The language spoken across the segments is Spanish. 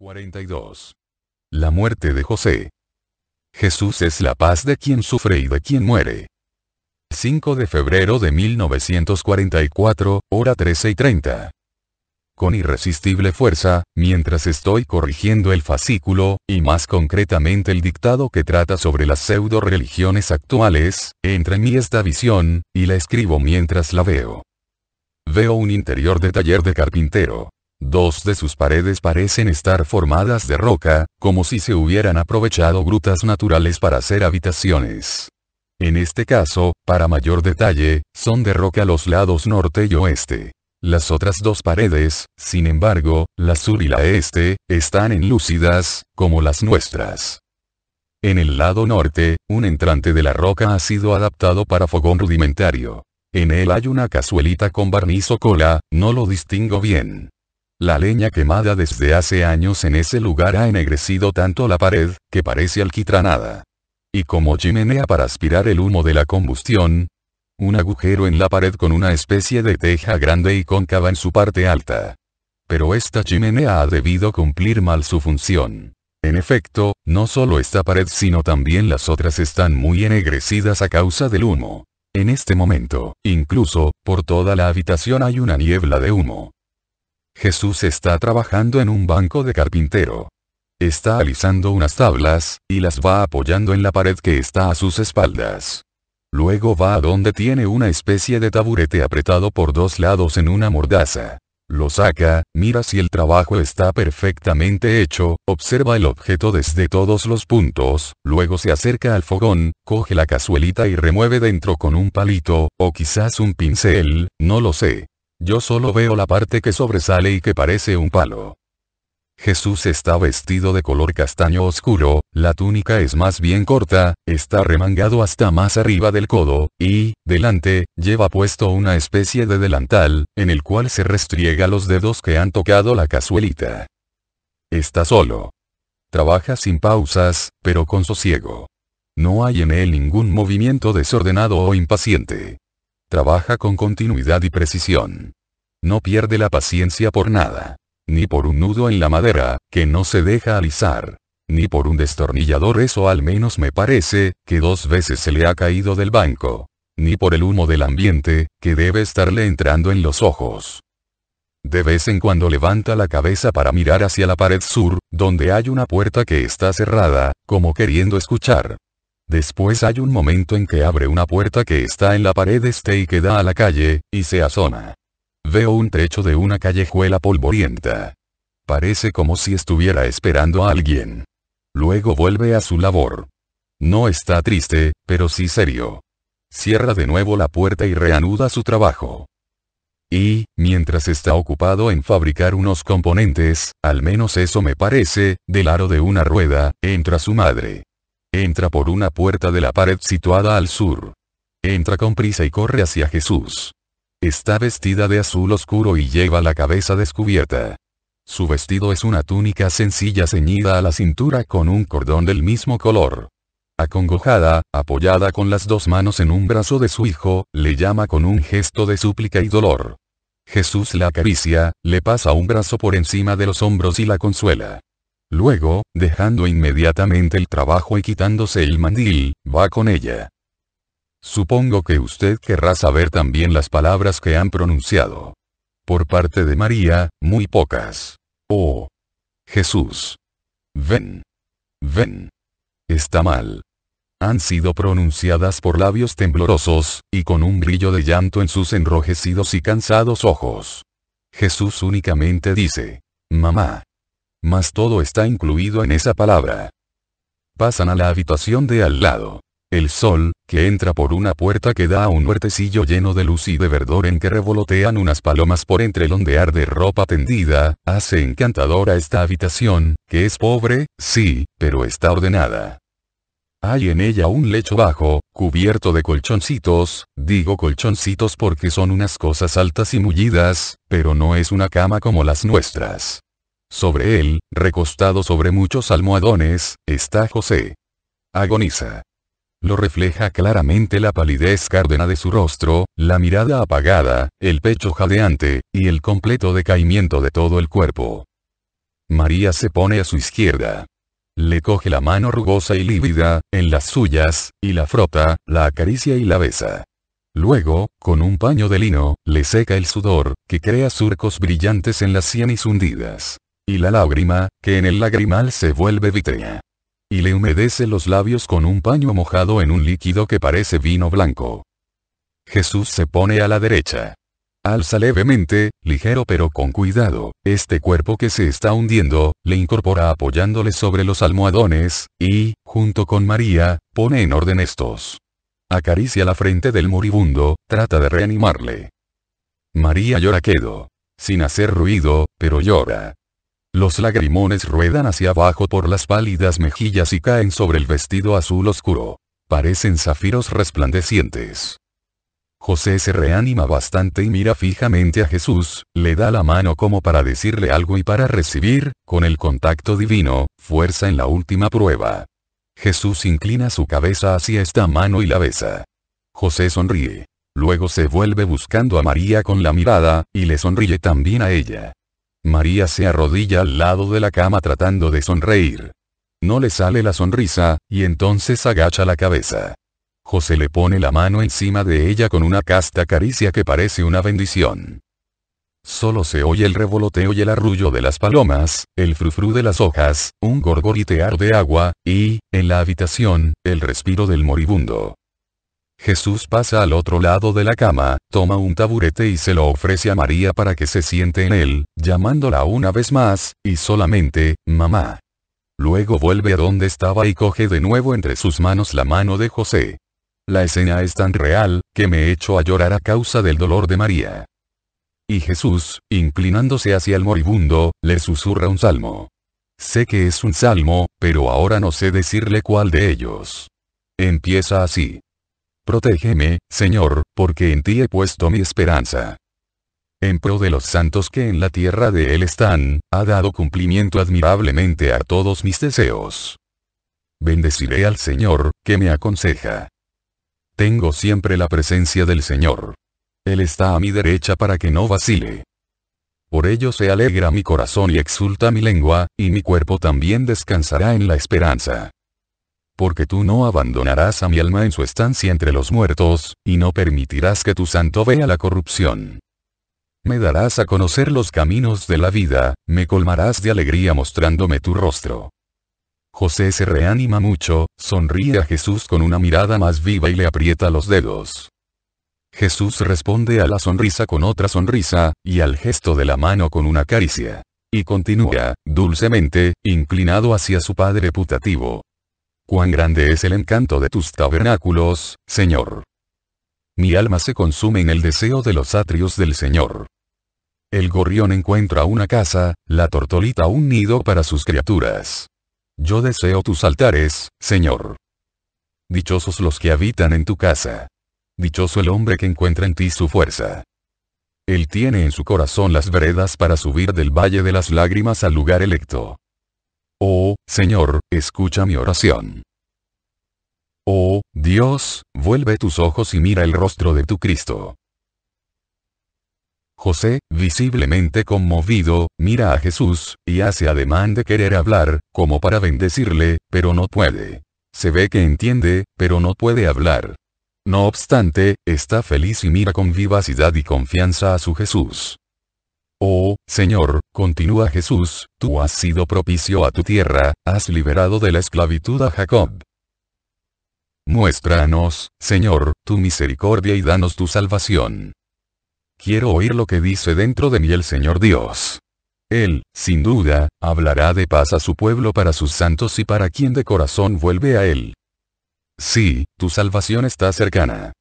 42. La muerte de José. Jesús es la paz de quien sufre y de quien muere. 5 de febrero de 1944, hora 13 y 30. Con irresistible fuerza, mientras estoy corrigiendo el fascículo, y más concretamente el dictado que trata sobre las pseudo religiones actuales, entre mí esta visión, y la escribo mientras la veo. Veo un interior de taller de carpintero. Dos de sus paredes parecen estar formadas de roca, como si se hubieran aprovechado grutas naturales para hacer habitaciones. En este caso, para mayor detalle, son de roca los lados norte y oeste. Las otras dos paredes, sin embargo, la sur y la este, están enlúcidas, como las nuestras. En el lado norte, un entrante de la roca ha sido adaptado para fogón rudimentario. En él hay una cazuelita con barniz o cola, no lo distingo bien. La leña quemada desde hace años en ese lugar ha ennegrecido tanto la pared, que parece alquitranada. Y como chimenea para aspirar el humo de la combustión, un agujero en la pared con una especie de teja grande y cóncava en su parte alta. Pero esta chimenea ha debido cumplir mal su función. En efecto, no solo esta pared sino también las otras están muy ennegrecidas a causa del humo. En este momento, incluso, por toda la habitación hay una niebla de humo. Jesús está trabajando en un banco de carpintero. Está alisando unas tablas, y las va apoyando en la pared que está a sus espaldas. Luego va a donde tiene una especie de taburete apretado por dos lados en una mordaza. Lo saca, mira si el trabajo está perfectamente hecho, observa el objeto desde todos los puntos, luego se acerca al fogón, coge la cazuelita y remueve dentro con un palito, o quizás un pincel, no lo sé. Yo solo veo la parte que sobresale y que parece un palo. Jesús está vestido de color castaño oscuro, la túnica es más bien corta, está remangado hasta más arriba del codo, y, delante, lleva puesto una especie de delantal, en el cual se restriega los dedos que han tocado la cazuelita. Está solo. Trabaja sin pausas, pero con sosiego. No hay en él ningún movimiento desordenado o impaciente. Trabaja con continuidad y precisión. No pierde la paciencia por nada. Ni por un nudo en la madera, que no se deja alisar. Ni por un destornillador, eso al menos me parece, que dos veces se le ha caído del banco. Ni por el humo del ambiente, que debe estarle entrando en los ojos. De vez en cuando levanta la cabeza para mirar hacia la pared sur, donde hay una puerta que está cerrada, como queriendo escuchar. Después hay un momento en que abre una puerta que está en la pared este y que da a la calle, y se asoma. Veo un trecho de una callejuela polvorienta. Parece como si estuviera esperando a alguien. Luego vuelve a su labor. No está triste, pero sí serio. Cierra de nuevo la puerta y reanuda su trabajo. Y, mientras está ocupado en fabricar unos componentes, al menos eso me parece, del aro de una rueda, entra su madre. Entra por una puerta de la pared situada al sur. Entra con prisa y corre hacia Jesús. Está vestida de azul oscuro y lleva la cabeza descubierta. Su vestido es una túnica sencilla ceñida a la cintura con un cordón del mismo color. Acongojada, apoyada con las dos manos en un brazo de su hijo, le llama con un gesto de súplica y dolor. Jesús la acaricia, le pasa un brazo por encima de los hombros y la consuela. Luego, dejando inmediatamente el trabajo y quitándose el mandil, va con ella. Supongo que usted querrá saber también las palabras que han pronunciado. Por parte de María, muy pocas. Oh. Jesús. Ven. Ven. Está mal. Han sido pronunciadas por labios temblorosos, y con un brillo de llanto en sus enrojecidos y cansados ojos. Jesús únicamente dice. Mamá. Mas todo está incluido en esa palabra. Pasan a la habitación de al lado. El sol, que entra por una puerta que da a un huertecillo lleno de luz y de verdor en que revolotean unas palomas por entre el ondear de ropa tendida, hace encantadora esta habitación, que es pobre, sí, pero está ordenada. Hay en ella un lecho bajo, cubierto de colchoncitos, digo colchoncitos porque son unas cosas altas y mullidas, pero no es una cama como las nuestras. Sobre él, recostado sobre muchos almohadones, está José. Agoniza. Lo refleja claramente la palidez cárdena de su rostro, la mirada apagada, el pecho jadeante, y el completo decaimiento de todo el cuerpo. María se pone a su izquierda. Le coge la mano rugosa y lívida, en las suyas, y la frota, la acaricia y la besa. Luego, con un paño de lino, le seca el sudor, que crea surcos brillantes en las sienes hundidas y la lágrima, que en el lagrimal se vuelve vitrea. Y le humedece los labios con un paño mojado en un líquido que parece vino blanco. Jesús se pone a la derecha. Alza levemente, ligero pero con cuidado, este cuerpo que se está hundiendo, le incorpora apoyándole sobre los almohadones, y, junto con María, pone en orden estos. Acaricia la frente del moribundo, trata de reanimarle. María llora quedo. Sin hacer ruido, pero llora. Los lagrimones ruedan hacia abajo por las pálidas mejillas y caen sobre el vestido azul oscuro. Parecen zafiros resplandecientes. José se reanima bastante y mira fijamente a Jesús, le da la mano como para decirle algo y para recibir, con el contacto divino, fuerza en la última prueba. Jesús inclina su cabeza hacia esta mano y la besa. José sonríe. Luego se vuelve buscando a María con la mirada, y le sonríe también a ella. María se arrodilla al lado de la cama tratando de sonreír. No le sale la sonrisa, y entonces agacha la cabeza. José le pone la mano encima de ella con una casta caricia que parece una bendición. Solo se oye el revoloteo y el arrullo de las palomas, el frufru de las hojas, un gorgoritear de agua, y, en la habitación, el respiro del moribundo. Jesús pasa al otro lado de la cama, toma un taburete y se lo ofrece a María para que se siente en él, llamándola una vez más, y solamente, mamá. Luego vuelve a donde estaba y coge de nuevo entre sus manos la mano de José. La escena es tan real, que me echo a llorar a causa del dolor de María. Y Jesús, inclinándose hacia el moribundo, le susurra un salmo. Sé que es un salmo, pero ahora no sé decirle cuál de ellos. Empieza así. Protégeme, Señor, porque en ti he puesto mi esperanza. En pro de los santos que en la tierra de Él están, ha dado cumplimiento admirablemente a todos mis deseos. Bendeciré al Señor, que me aconseja. Tengo siempre la presencia del Señor. Él está a mi derecha para que no vacile. Por ello se alegra mi corazón y exulta mi lengua, y mi cuerpo también descansará en la esperanza porque tú no abandonarás a mi alma en su estancia entre los muertos, y no permitirás que tu santo vea la corrupción. Me darás a conocer los caminos de la vida, me colmarás de alegría mostrándome tu rostro. José se reanima mucho, sonríe a Jesús con una mirada más viva y le aprieta los dedos. Jesús responde a la sonrisa con otra sonrisa, y al gesto de la mano con una caricia. Y continúa, dulcemente, inclinado hacia su Padre putativo. Cuán grande es el encanto de tus tabernáculos, Señor. Mi alma se consume en el deseo de los atrios del Señor. El gorrión encuentra una casa, la tortolita un nido para sus criaturas. Yo deseo tus altares, Señor. Dichosos los que habitan en tu casa. Dichoso el hombre que encuentra en ti su fuerza. Él tiene en su corazón las veredas para subir del valle de las lágrimas al lugar electo. Oh, Señor, escucha mi oración. Oh, Dios, vuelve tus ojos y mira el rostro de tu Cristo. José, visiblemente conmovido, mira a Jesús, y hace ademán de querer hablar, como para bendecirle, pero no puede. Se ve que entiende, pero no puede hablar. No obstante, está feliz y mira con vivacidad y confianza a su Jesús. Oh, Señor, continúa Jesús, tú has sido propicio a tu tierra, has liberado de la esclavitud a Jacob. Muéstranos, Señor, tu misericordia y danos tu salvación. Quiero oír lo que dice dentro de mí el Señor Dios. Él, sin duda, hablará de paz a su pueblo para sus santos y para quien de corazón vuelve a Él. Sí, tu salvación está cercana.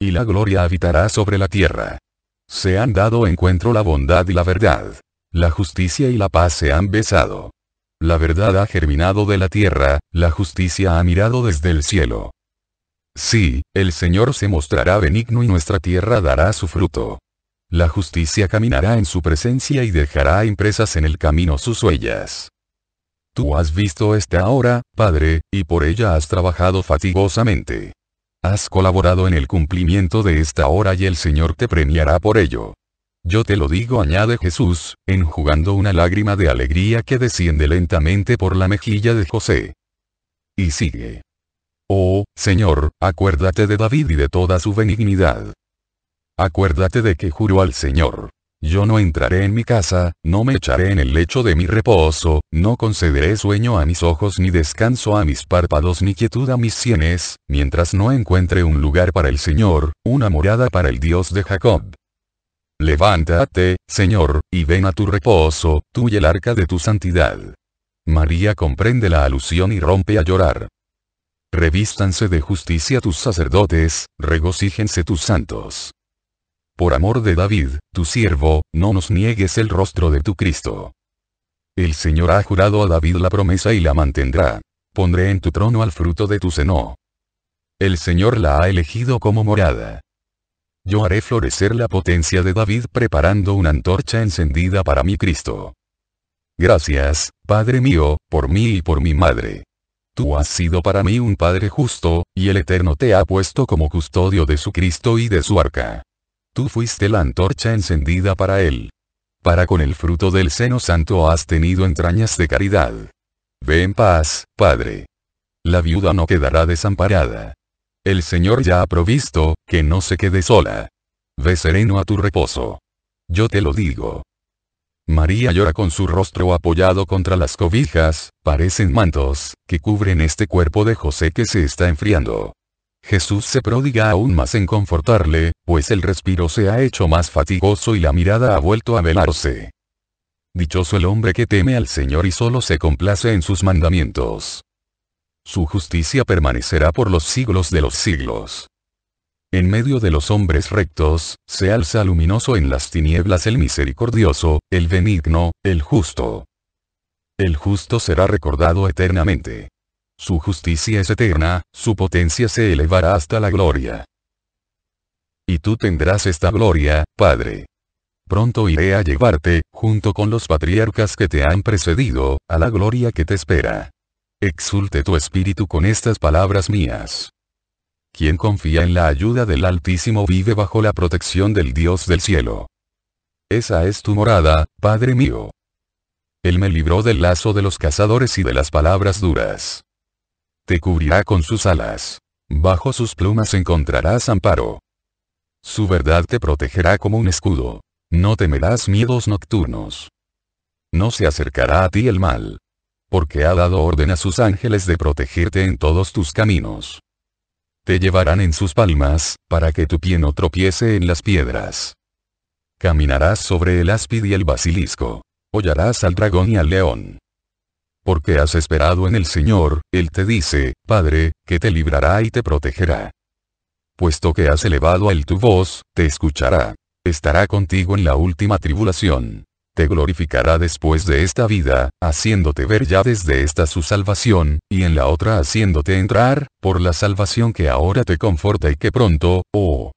Y la gloria habitará sobre la tierra. Se han dado encuentro la bondad y la verdad. La justicia y la paz se han besado. La verdad ha germinado de la tierra, la justicia ha mirado desde el cielo. Sí, el Señor se mostrará benigno y nuestra tierra dará su fruto. La justicia caminará en su presencia y dejará impresas en el camino sus huellas. Tú has visto esta hora, Padre, y por ella has trabajado fatigosamente. Has colaborado en el cumplimiento de esta hora y el Señor te premiará por ello. Yo te lo digo, añade Jesús, enjugando una lágrima de alegría que desciende lentamente por la mejilla de José. Y sigue. Oh, Señor, acuérdate de David y de toda su benignidad. Acuérdate de que juró al Señor, yo no entraré en mi casa, no me echaré en el lecho de mi reposo, no concederé sueño a mis ojos ni descanso a mis párpados ni quietud a mis sienes, mientras no encuentre un lugar para el Señor, una morada para el Dios de Jacob. Levántate, Señor, y ven a tu reposo, tú y el arca de tu santidad. María comprende la alusión y rompe a llorar. Revístanse de justicia tus sacerdotes, regocíjense tus santos. Por amor de David, tu siervo, no nos niegues el rostro de tu Cristo. El Señor ha jurado a David la promesa y la mantendrá. Pondré en tu trono al fruto de tu seno. El Señor la ha elegido como morada. Yo haré florecer la potencia de David preparando una antorcha encendida para mi Cristo. Gracias, Padre mío, por mí y por mi madre. Tú has sido para mí un Padre justo, y el Eterno te ha puesto como custodio de su Cristo y de su arca tú fuiste la antorcha encendida para él. Para con el fruto del seno santo has tenido entrañas de caridad. Ve en paz, Padre. La viuda no quedará desamparada. El Señor ya ha provisto, que no se quede sola. Ve sereno a tu reposo. Yo te lo digo. María llora con su rostro apoyado contra las cobijas, parecen mantos, que cubren este cuerpo de José que se está enfriando. Jesús se prodiga aún más en confortarle, pues el respiro se ha hecho más fatigoso y la mirada ha vuelto a velarse. Dichoso el hombre que teme al Señor y solo se complace en sus mandamientos. Su justicia permanecerá por los siglos de los siglos. En medio de los hombres rectos, se alza luminoso en las tinieblas el misericordioso, el benigno, el justo. El justo será recordado eternamente. Su justicia es eterna, su potencia se elevará hasta la gloria. Y tú tendrás esta gloria, Padre. Pronto iré a llevarte, junto con los patriarcas que te han precedido, a la gloria que te espera. Exulte tu espíritu con estas palabras mías. Quien confía en la ayuda del Altísimo vive bajo la protección del Dios del cielo. Esa es tu morada, Padre mío. Él me libró del lazo de los cazadores y de las palabras duras te cubrirá con sus alas. Bajo sus plumas encontrarás amparo. Su verdad te protegerá como un escudo. No temerás miedos nocturnos. No se acercará a ti el mal. Porque ha dado orden a sus ángeles de protegerte en todos tus caminos. Te llevarán en sus palmas, para que tu pie no tropiece en las piedras. Caminarás sobre el áspid y el basilisco. Hollarás al dragón y al león. Porque has esperado en el Señor, Él te dice, Padre, que te librará y te protegerá. Puesto que has elevado a Él tu voz, te escuchará. Estará contigo en la última tribulación. Te glorificará después de esta vida, haciéndote ver ya desde esta su salvación, y en la otra haciéndote entrar, por la salvación que ahora te conforta y que pronto, oh,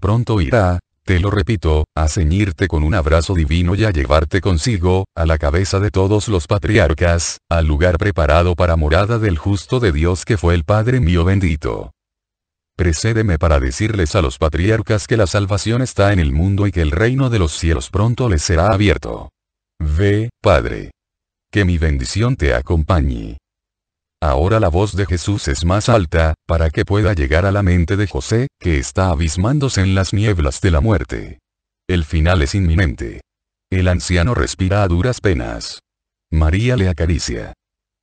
pronto irá, te lo repito, a ceñirte con un abrazo divino y a llevarte consigo, a la cabeza de todos los patriarcas, al lugar preparado para morada del justo de Dios que fue el Padre mío bendito. Precédeme para decirles a los patriarcas que la salvación está en el mundo y que el reino de los cielos pronto les será abierto. Ve, Padre. Que mi bendición te acompañe. Ahora la voz de Jesús es más alta, para que pueda llegar a la mente de José, que está abismándose en las nieblas de la muerte. El final es inminente. El anciano respira a duras penas. María le acaricia.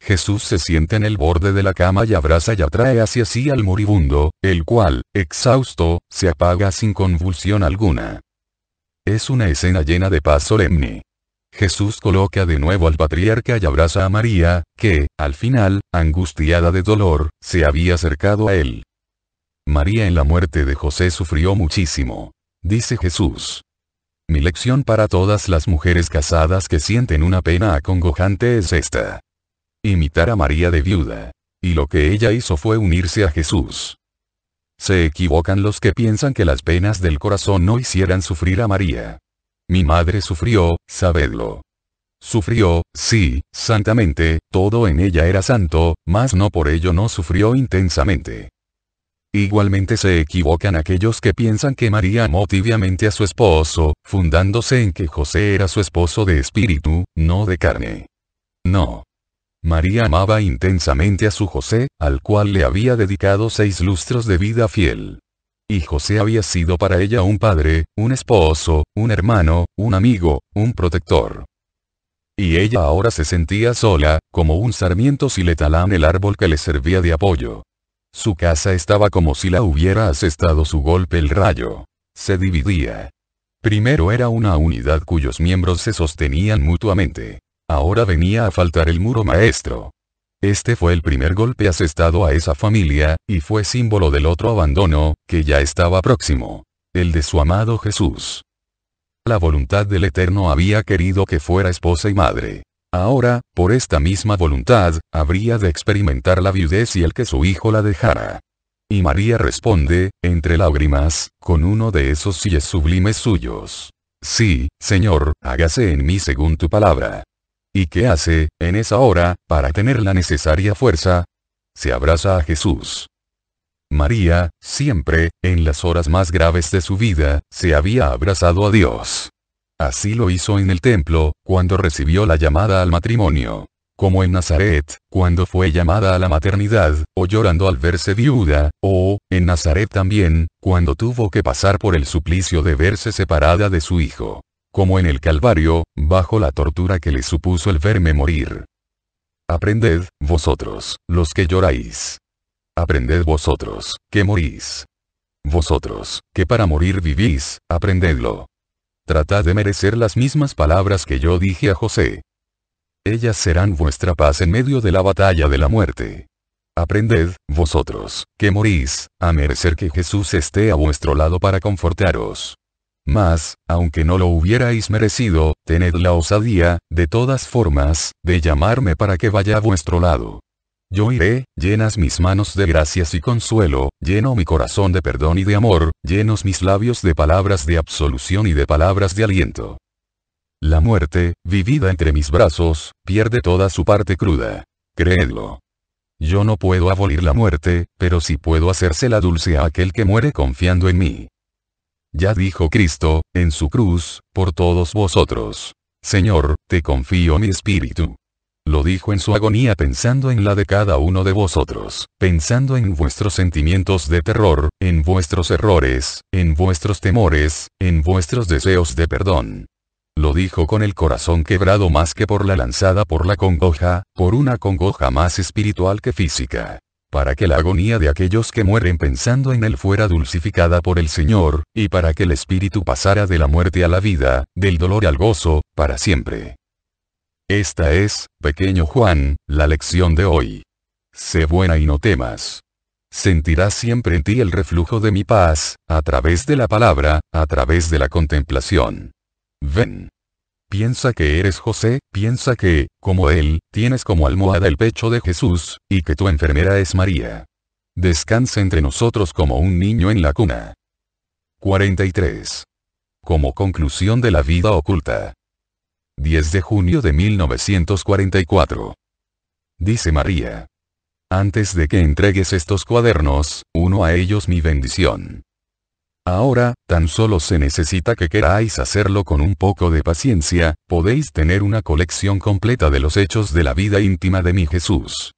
Jesús se sienta en el borde de la cama y abraza y atrae hacia sí al moribundo, el cual, exhausto, se apaga sin convulsión alguna. Es una escena llena de paz solemne. Jesús coloca de nuevo al patriarca y abraza a María, que, al final, angustiada de dolor, se había acercado a él. María en la muerte de José sufrió muchísimo. Dice Jesús. Mi lección para todas las mujeres casadas que sienten una pena acongojante es esta. Imitar a María de viuda. Y lo que ella hizo fue unirse a Jesús. Se equivocan los que piensan que las penas del corazón no hicieran sufrir a María. Mi madre sufrió, sabedlo. Sufrió, sí, santamente, todo en ella era santo, mas no por ello no sufrió intensamente. Igualmente se equivocan aquellos que piensan que María amó tibiamente a su esposo, fundándose en que José era su esposo de espíritu, no de carne. No. María amaba intensamente a su José, al cual le había dedicado seis lustros de vida fiel y José había sido para ella un padre, un esposo, un hermano, un amigo, un protector. Y ella ahora se sentía sola, como un sarmiento si le talan el árbol que le servía de apoyo. Su casa estaba como si la hubiera asestado su golpe el rayo. Se dividía. Primero era una unidad cuyos miembros se sostenían mutuamente. Ahora venía a faltar el muro maestro. Este fue el primer golpe asestado a esa familia, y fue símbolo del otro abandono, que ya estaba próximo. El de su amado Jesús. La voluntad del Eterno había querido que fuera esposa y madre. Ahora, por esta misma voluntad, habría de experimentar la viudez y el que su hijo la dejara. Y María responde, entre lágrimas, con uno de esos síes sublimes suyos. Sí, Señor, hágase en mí según tu palabra. ¿Y qué hace, en esa hora, para tener la necesaria fuerza? Se abraza a Jesús. María, siempre, en las horas más graves de su vida, se había abrazado a Dios. Así lo hizo en el templo, cuando recibió la llamada al matrimonio. Como en Nazaret, cuando fue llamada a la maternidad, o llorando al verse viuda, o, en Nazaret también, cuando tuvo que pasar por el suplicio de verse separada de su hijo como en el Calvario, bajo la tortura que le supuso el verme morir. Aprended, vosotros, los que lloráis. Aprended vosotros, que morís. Vosotros, que para morir vivís, aprendedlo. Tratad de merecer las mismas palabras que yo dije a José. Ellas serán vuestra paz en medio de la batalla de la muerte. Aprended, vosotros, que morís, a merecer que Jesús esté a vuestro lado para confortaros. Mas, aunque no lo hubierais merecido, tened la osadía, de todas formas, de llamarme para que vaya a vuestro lado. Yo iré, llenas mis manos de gracias y consuelo, lleno mi corazón de perdón y de amor, llenos mis labios de palabras de absolución y de palabras de aliento. La muerte, vivida entre mis brazos, pierde toda su parte cruda. Creedlo. Yo no puedo abolir la muerte, pero sí puedo hacérsela dulce a aquel que muere confiando en mí. Ya dijo Cristo, en su cruz, por todos vosotros. Señor, te confío mi espíritu. Lo dijo en su agonía pensando en la de cada uno de vosotros, pensando en vuestros sentimientos de terror, en vuestros errores, en vuestros temores, en vuestros deseos de perdón. Lo dijo con el corazón quebrado más que por la lanzada por la congoja, por una congoja más espiritual que física para que la agonía de aquellos que mueren pensando en Él fuera dulcificada por el Señor, y para que el espíritu pasara de la muerte a la vida, del dolor al gozo, para siempre. Esta es, pequeño Juan, la lección de hoy. Sé buena y no temas. Sentirás siempre en ti el reflujo de mi paz, a través de la palabra, a través de la contemplación. Ven. Piensa que eres José, piensa que, como él, tienes como almohada el pecho de Jesús, y que tu enfermera es María. Descansa entre nosotros como un niño en la cuna. 43. Como conclusión de la vida oculta. 10 de junio de 1944. Dice María. Antes de que entregues estos cuadernos, uno a ellos mi bendición. Ahora, tan solo se necesita que queráis hacerlo con un poco de paciencia, podéis tener una colección completa de los hechos de la vida íntima de mi Jesús.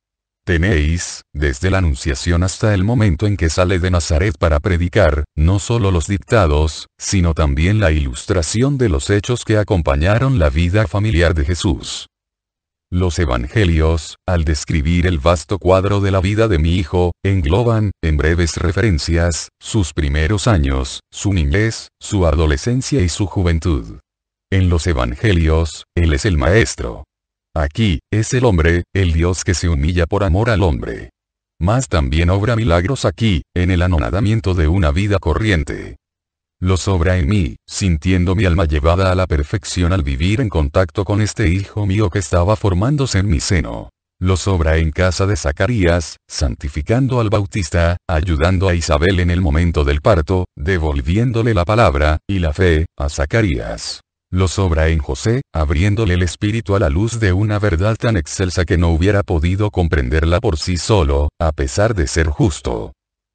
Tenéis, desde la Anunciación hasta el momento en que sale de Nazaret para predicar, no solo los dictados, sino también la ilustración de los hechos que acompañaron la vida familiar de Jesús. Los evangelios, al describir el vasto cuadro de la vida de mi hijo, engloban, en breves referencias, sus primeros años, su niñez, su adolescencia y su juventud. En los evangelios, Él es el Maestro. Aquí, es el hombre, el Dios que se humilla por amor al hombre. Mas también obra milagros aquí, en el anonadamiento de una vida corriente. Lo sobra en mí, sintiendo mi alma llevada a la perfección al vivir en contacto con este hijo mío que estaba formándose en mi seno. Lo sobra en casa de Zacarías, santificando al Bautista, ayudando a Isabel en el momento del parto, devolviéndole la palabra, y la fe, a Zacarías. Lo sobra en José, abriéndole el espíritu a la luz de una verdad tan excelsa que no hubiera podido comprenderla por sí solo, a pesar de ser justo.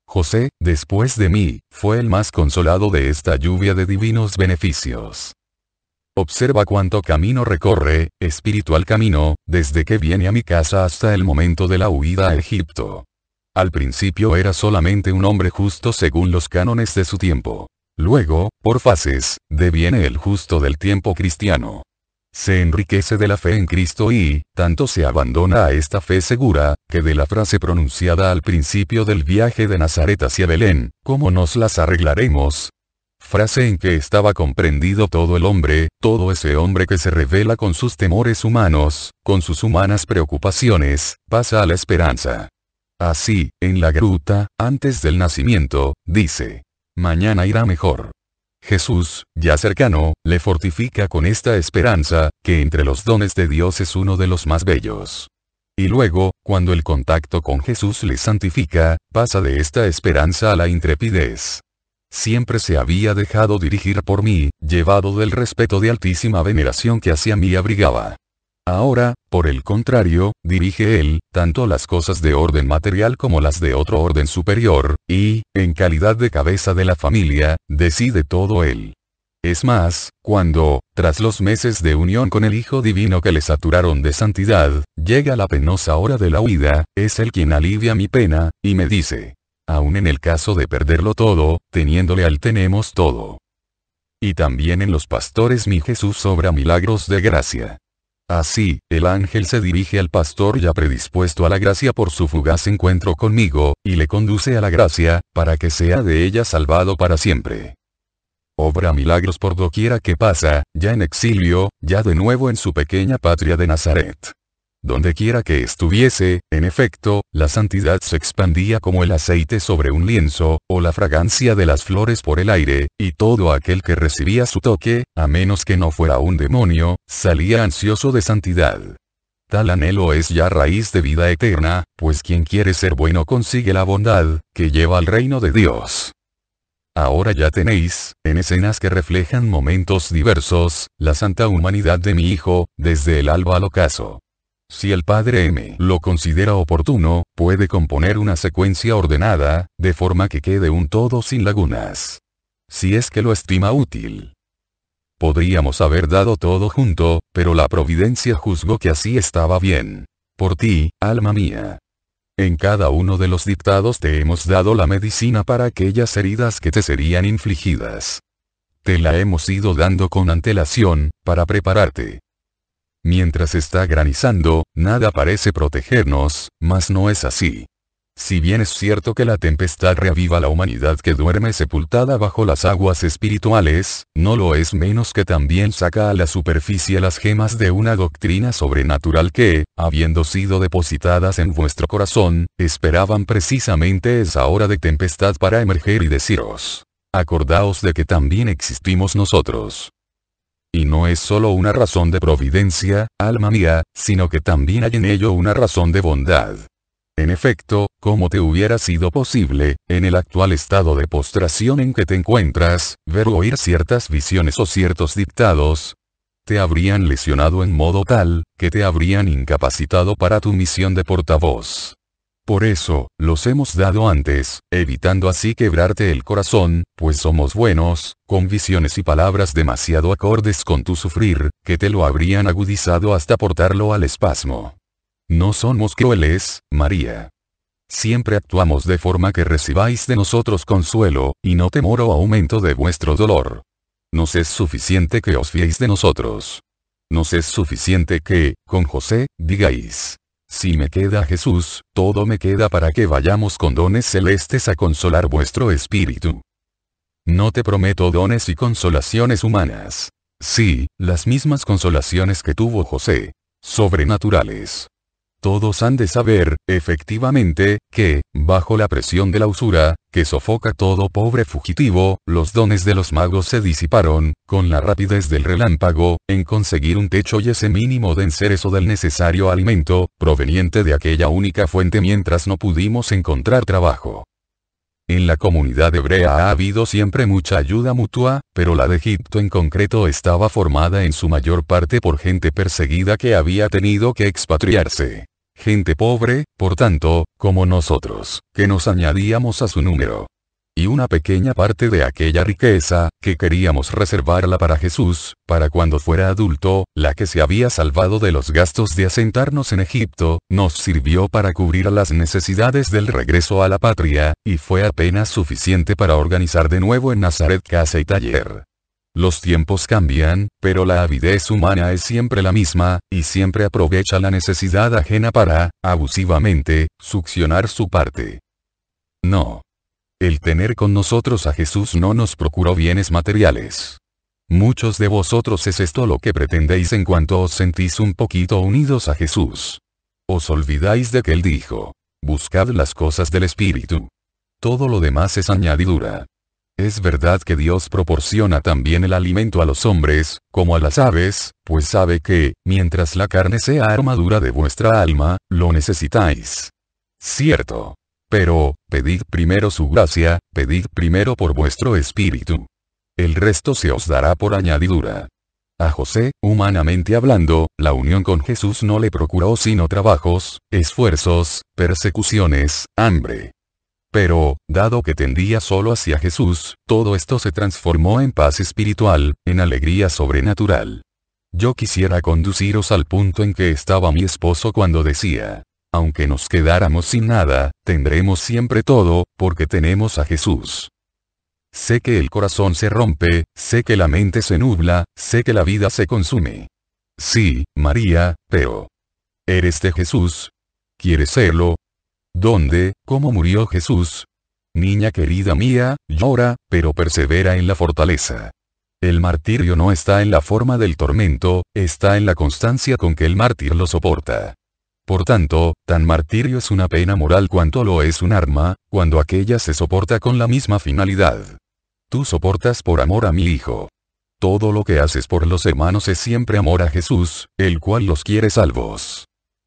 José, después de mí, fue el más consolado de esta lluvia de divinos beneficios. Observa cuánto camino recorre, espiritual camino, desde que viene a mi casa hasta el momento de la huida a Egipto. Al principio era solamente un hombre justo según los cánones de su tiempo. Luego, por fases, deviene el justo del tiempo cristiano se enriquece de la fe en Cristo y, tanto se abandona a esta fe segura, que de la frase pronunciada al principio del viaje de Nazaret hacia Belén, ¿cómo nos las arreglaremos? Frase en que estaba comprendido todo el hombre, todo ese hombre que se revela con sus temores humanos, con sus humanas preocupaciones, pasa a la esperanza. Así, en la gruta, antes del nacimiento, dice, mañana irá mejor. Jesús, ya cercano, le fortifica con esta esperanza, que entre los dones de Dios es uno de los más bellos. Y luego, cuando el contacto con Jesús le santifica, pasa de esta esperanza a la intrepidez. Siempre se había dejado dirigir por mí, llevado del respeto de altísima veneración que hacia mí abrigaba. Ahora, por el contrario, dirige él, tanto las cosas de orden material como las de otro orden superior, y, en calidad de cabeza de la familia, decide todo él. Es más, cuando, tras los meses de unión con el Hijo Divino que le saturaron de santidad, llega la penosa hora de la huida, es él quien alivia mi pena, y me dice, aun en el caso de perderlo todo, teniéndole al tenemos todo. Y también en los pastores mi Jesús obra milagros de gracia. Así, el ángel se dirige al pastor ya predispuesto a la gracia por su fugaz encuentro conmigo, y le conduce a la gracia, para que sea de ella salvado para siempre. Obra milagros por doquiera que pasa, ya en exilio, ya de nuevo en su pequeña patria de Nazaret. Donde quiera que estuviese, en efecto, la santidad se expandía como el aceite sobre un lienzo, o la fragancia de las flores por el aire, y todo aquel que recibía su toque, a menos que no fuera un demonio, salía ansioso de santidad. Tal anhelo es ya raíz de vida eterna, pues quien quiere ser bueno consigue la bondad, que lleva al reino de Dios. Ahora ya tenéis, en escenas que reflejan momentos diversos, la santa humanidad de mi Hijo, desde el alba al ocaso. Si el padre M lo considera oportuno, puede componer una secuencia ordenada, de forma que quede un todo sin lagunas. Si es que lo estima útil. Podríamos haber dado todo junto, pero la providencia juzgó que así estaba bien. Por ti, alma mía. En cada uno de los dictados te hemos dado la medicina para aquellas heridas que te serían infligidas. Te la hemos ido dando con antelación, para prepararte. Mientras está granizando, nada parece protegernos, mas no es así. Si bien es cierto que la tempestad reaviva la humanidad que duerme sepultada bajo las aguas espirituales, no lo es menos que también saca a la superficie las gemas de una doctrina sobrenatural que, habiendo sido depositadas en vuestro corazón, esperaban precisamente esa hora de tempestad para emerger y deciros. Acordaos de que también existimos nosotros. Y no es solo una razón de providencia, alma mía, sino que también hay en ello una razón de bondad. En efecto, como te hubiera sido posible, en el actual estado de postración en que te encuentras, ver o oír ciertas visiones o ciertos dictados, te habrían lesionado en modo tal, que te habrían incapacitado para tu misión de portavoz. Por eso, los hemos dado antes, evitando así quebrarte el corazón, pues somos buenos, con visiones y palabras demasiado acordes con tu sufrir, que te lo habrían agudizado hasta portarlo al espasmo. No somos crueles, María. Siempre actuamos de forma que recibáis de nosotros consuelo, y no temor o aumento de vuestro dolor. Nos es suficiente que os fiéis de nosotros. Nos es suficiente que, con José, digáis, si me queda Jesús, todo me queda para que vayamos con dones celestes a consolar vuestro espíritu. No te prometo dones y consolaciones humanas. Sí, las mismas consolaciones que tuvo José. Sobrenaturales. Todos han de saber, efectivamente, que, bajo la presión de la usura, que sofoca todo pobre fugitivo, los dones de los magos se disiparon, con la rapidez del relámpago, en conseguir un techo y ese mínimo de o del necesario alimento, proveniente de aquella única fuente mientras no pudimos encontrar trabajo. En la comunidad hebrea ha habido siempre mucha ayuda mutua, pero la de Egipto en concreto estaba formada en su mayor parte por gente perseguida que había tenido que expatriarse gente pobre, por tanto, como nosotros, que nos añadíamos a su número. Y una pequeña parte de aquella riqueza, que queríamos reservarla para Jesús, para cuando fuera adulto, la que se había salvado de los gastos de asentarnos en Egipto, nos sirvió para cubrir las necesidades del regreso a la patria, y fue apenas suficiente para organizar de nuevo en Nazaret casa y taller. Los tiempos cambian, pero la avidez humana es siempre la misma, y siempre aprovecha la necesidad ajena para, abusivamente, succionar su parte. No. El tener con nosotros a Jesús no nos procuró bienes materiales. Muchos de vosotros es esto lo que pretendéis en cuanto os sentís un poquito unidos a Jesús. Os olvidáis de que Él dijo, buscad las cosas del Espíritu. Todo lo demás es añadidura. Es verdad que Dios proporciona también el alimento a los hombres, como a las aves, pues sabe que, mientras la carne sea armadura de vuestra alma, lo necesitáis. Cierto. Pero, pedid primero su gracia, pedid primero por vuestro espíritu. El resto se os dará por añadidura. A José, humanamente hablando, la unión con Jesús no le procuró sino trabajos, esfuerzos, persecuciones, hambre. Pero, dado que tendía solo hacia Jesús, todo esto se transformó en paz espiritual, en alegría sobrenatural. Yo quisiera conduciros al punto en que estaba mi esposo cuando decía, aunque nos quedáramos sin nada, tendremos siempre todo, porque tenemos a Jesús. Sé que el corazón se rompe, sé que la mente se nubla, sé que la vida se consume. Sí, María, pero... ¿Eres de Jesús? ¿Quieres serlo? ¿Dónde, cómo murió Jesús? Niña querida mía, llora, pero persevera en la fortaleza. El martirio no está en la forma del tormento, está en la constancia con que el mártir lo soporta. Por tanto, tan martirio es una pena moral cuanto lo es un arma, cuando aquella se soporta con la misma finalidad. Tú soportas por amor a mi Hijo. Todo lo que haces por los hermanos es siempre amor a Jesús, el cual los quiere salvos.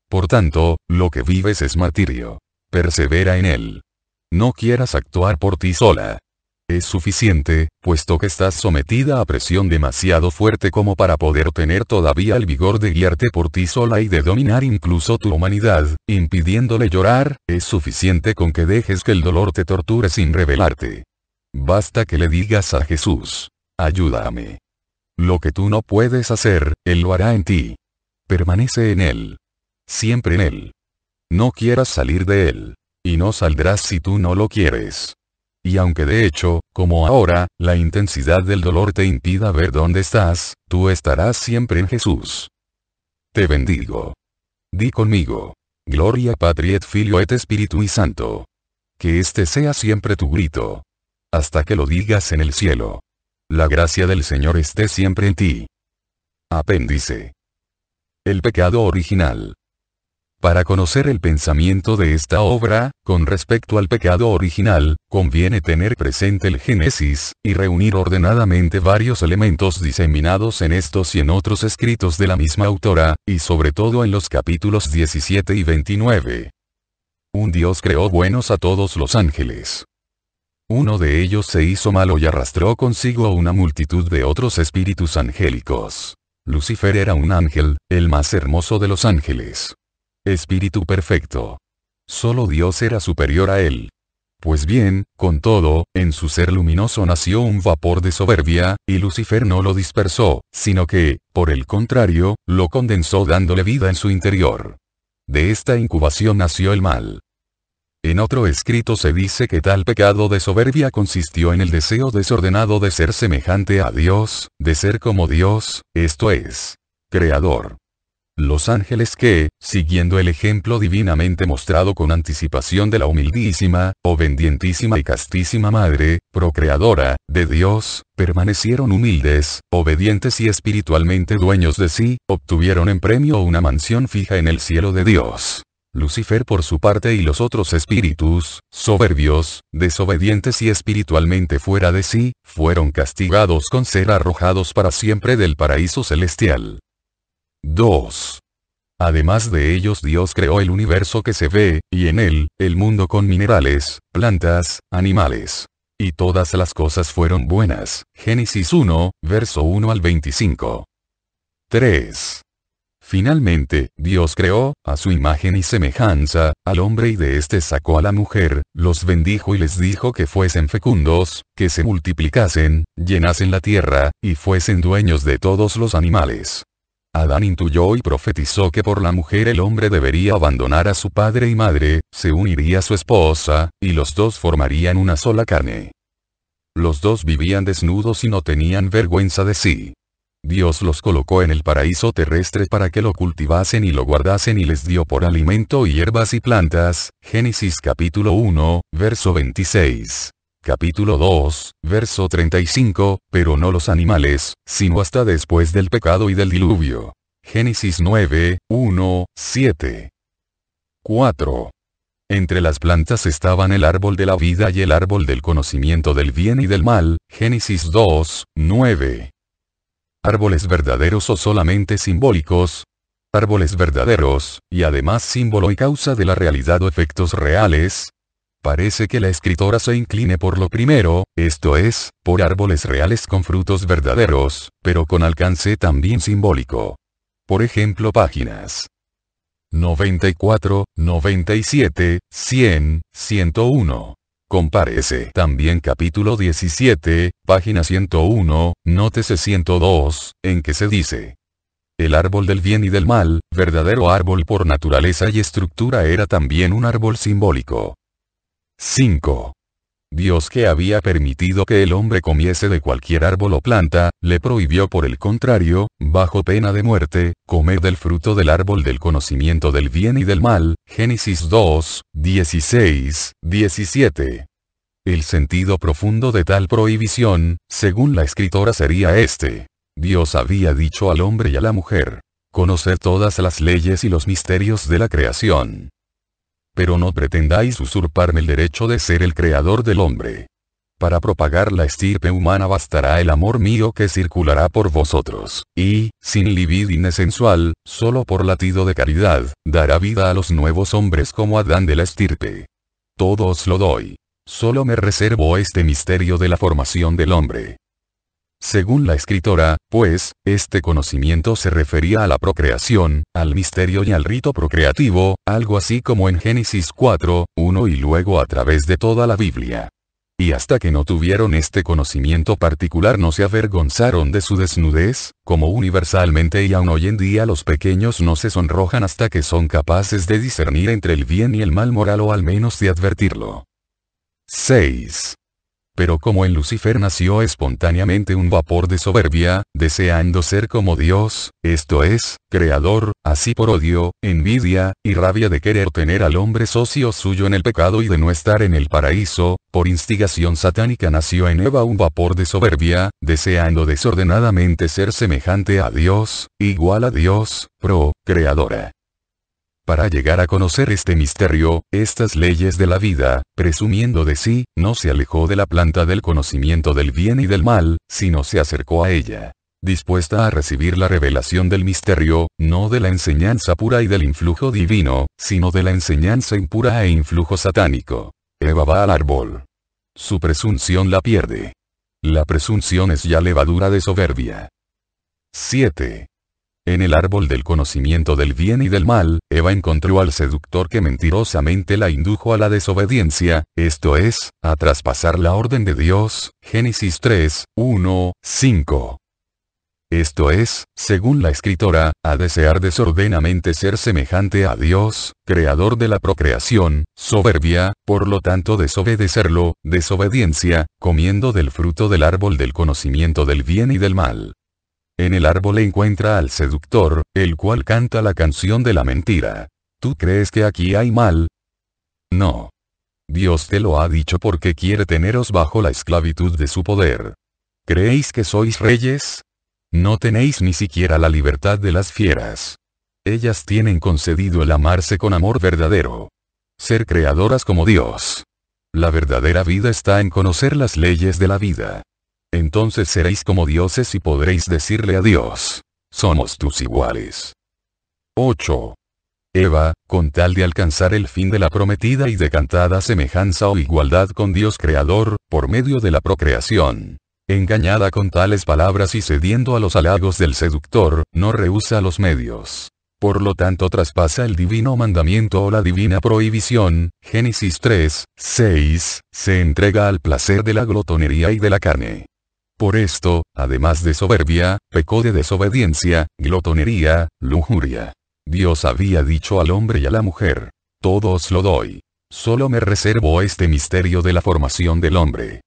Por tanto, lo que vives es martirio persevera en él. No quieras actuar por ti sola. Es suficiente, puesto que estás sometida a presión demasiado fuerte como para poder tener todavía el vigor de guiarte por ti sola y de dominar incluso tu humanidad, impidiéndole llorar, es suficiente con que dejes que el dolor te torture sin revelarte. Basta que le digas a Jesús, ayúdame. Lo que tú no puedes hacer, Él lo hará en ti. Permanece en Él. Siempre en Él. No quieras salir de él. Y no saldrás si tú no lo quieres. Y aunque de hecho, como ahora, la intensidad del dolor te impida ver dónde estás, tú estarás siempre en Jesús. Te bendigo. Di conmigo. Gloria Patri et Filio et Espíritu y Santo. Que este sea siempre tu grito. Hasta que lo digas en el cielo. La gracia del Señor esté siempre en ti. Apéndice. El pecado original. Para conocer el pensamiento de esta obra, con respecto al pecado original, conviene tener presente el Génesis, y reunir ordenadamente varios elementos diseminados en estos y en otros escritos de la misma autora, y sobre todo en los capítulos 17 y 29. Un Dios creó buenos a todos los ángeles. Uno de ellos se hizo malo y arrastró consigo a una multitud de otros espíritus angélicos. Lucifer era un ángel, el más hermoso de los ángeles espíritu perfecto. Solo Dios era superior a él. Pues bien, con todo, en su ser luminoso nació un vapor de soberbia, y Lucifer no lo dispersó, sino que, por el contrario, lo condensó dándole vida en su interior. De esta incubación nació el mal. En otro escrito se dice que tal pecado de soberbia consistió en el deseo desordenado de ser semejante a Dios, de ser como Dios, esto es, creador. Los ángeles que, siguiendo el ejemplo divinamente mostrado con anticipación de la humildísima, obedientísima y castísima Madre, procreadora, de Dios, permanecieron humildes, obedientes y espiritualmente dueños de sí, obtuvieron en premio una mansión fija en el cielo de Dios. Lucifer por su parte y los otros espíritus, soberbios, desobedientes y espiritualmente fuera de sí, fueron castigados con ser arrojados para siempre del paraíso celestial. 2. Además de ellos Dios creó el universo que se ve, y en él, el mundo con minerales, plantas, animales. Y todas las cosas fueron buenas. Génesis 1, verso 1 al 25. 3. Finalmente, Dios creó, a su imagen y semejanza, al hombre y de éste sacó a la mujer, los bendijo y les dijo que fuesen fecundos, que se multiplicasen, llenasen la tierra, y fuesen dueños de todos los animales Adán intuyó y profetizó que por la mujer el hombre debería abandonar a su padre y madre, se uniría a su esposa, y los dos formarían una sola carne. Los dos vivían desnudos y no tenían vergüenza de sí. Dios los colocó en el paraíso terrestre para que lo cultivasen y lo guardasen y les dio por alimento hierbas y plantas. Génesis capítulo 1, verso 26 capítulo 2, verso 35, pero no los animales, sino hasta después del pecado y del diluvio. Génesis 9, 1, 7. 4. Entre las plantas estaban el árbol de la vida y el árbol del conocimiento del bien y del mal, Génesis 2, 9. Árboles verdaderos o solamente simbólicos. Árboles verdaderos, y además símbolo y causa de la realidad o efectos reales, Parece que la escritora se incline por lo primero, esto es, por árboles reales con frutos verdaderos, pero con alcance también simbólico. Por ejemplo, páginas 94, 97, 100, 101. Comparece también capítulo 17, página 101, nótese 102, en que se dice. El árbol del bien y del mal, verdadero árbol por naturaleza y estructura era también un árbol simbólico. 5. Dios que había permitido que el hombre comiese de cualquier árbol o planta, le prohibió por el contrario, bajo pena de muerte, comer del fruto del árbol del conocimiento del bien y del mal. Génesis 2, 16, 17. El sentido profundo de tal prohibición, según la escritora, sería este. Dios había dicho al hombre y a la mujer, conocer todas las leyes y los misterios de la creación pero no pretendáis usurparme el derecho de ser el creador del hombre. Para propagar la estirpe humana bastará el amor mío que circulará por vosotros, y, sin libidine sensual, solo por latido de caridad, dará vida a los nuevos hombres como Adán de la estirpe. Todo os lo doy. Solo me reservo este misterio de la formación del hombre. Según la escritora, pues, este conocimiento se refería a la procreación, al misterio y al rito procreativo, algo así como en Génesis 4, 1 y luego a través de toda la Biblia. Y hasta que no tuvieron este conocimiento particular no se avergonzaron de su desnudez, como universalmente y aún hoy en día los pequeños no se sonrojan hasta que son capaces de discernir entre el bien y el mal moral o al menos de advertirlo. 6 pero como en Lucifer nació espontáneamente un vapor de soberbia, deseando ser como Dios, esto es, creador, así por odio, envidia, y rabia de querer tener al hombre socio suyo en el pecado y de no estar en el paraíso, por instigación satánica nació en Eva un vapor de soberbia, deseando desordenadamente ser semejante a Dios, igual a Dios, pro, creadora para llegar a conocer este misterio, estas leyes de la vida, presumiendo de sí, no se alejó de la planta del conocimiento del bien y del mal, sino se acercó a ella. Dispuesta a recibir la revelación del misterio, no de la enseñanza pura y del influjo divino, sino de la enseñanza impura e influjo satánico. Eva va al árbol. Su presunción la pierde. La presunción es ya levadura de soberbia. 7. En el árbol del conocimiento del bien y del mal, Eva encontró al seductor que mentirosamente la indujo a la desobediencia, esto es, a traspasar la orden de Dios, Génesis 3, 1, 5. Esto es, según la escritora, a desear desordenamente ser semejante a Dios, creador de la procreación, soberbia, por lo tanto desobedecerlo, desobediencia, comiendo del fruto del árbol del conocimiento del bien y del mal. En el árbol encuentra al seductor, el cual canta la canción de la mentira. ¿Tú crees que aquí hay mal? No. Dios te lo ha dicho porque quiere teneros bajo la esclavitud de su poder. ¿Creéis que sois reyes? No tenéis ni siquiera la libertad de las fieras. Ellas tienen concedido el amarse con amor verdadero. Ser creadoras como Dios. La verdadera vida está en conocer las leyes de la vida. Entonces seréis como dioses y podréis decirle a Dios, somos tus iguales. 8. Eva, con tal de alcanzar el fin de la prometida y decantada semejanza o igualdad con Dios Creador, por medio de la procreación. Engañada con tales palabras y cediendo a los halagos del seductor, no rehúsa los medios. Por lo tanto traspasa el divino mandamiento o la divina prohibición, Génesis 3, 6, se entrega al placer de la glotonería y de la carne. Por esto, además de soberbia, pecó de desobediencia, glotonería, lujuria. Dios había dicho al hombre y a la mujer, todos lo doy. Solo me reservo este misterio de la formación del hombre.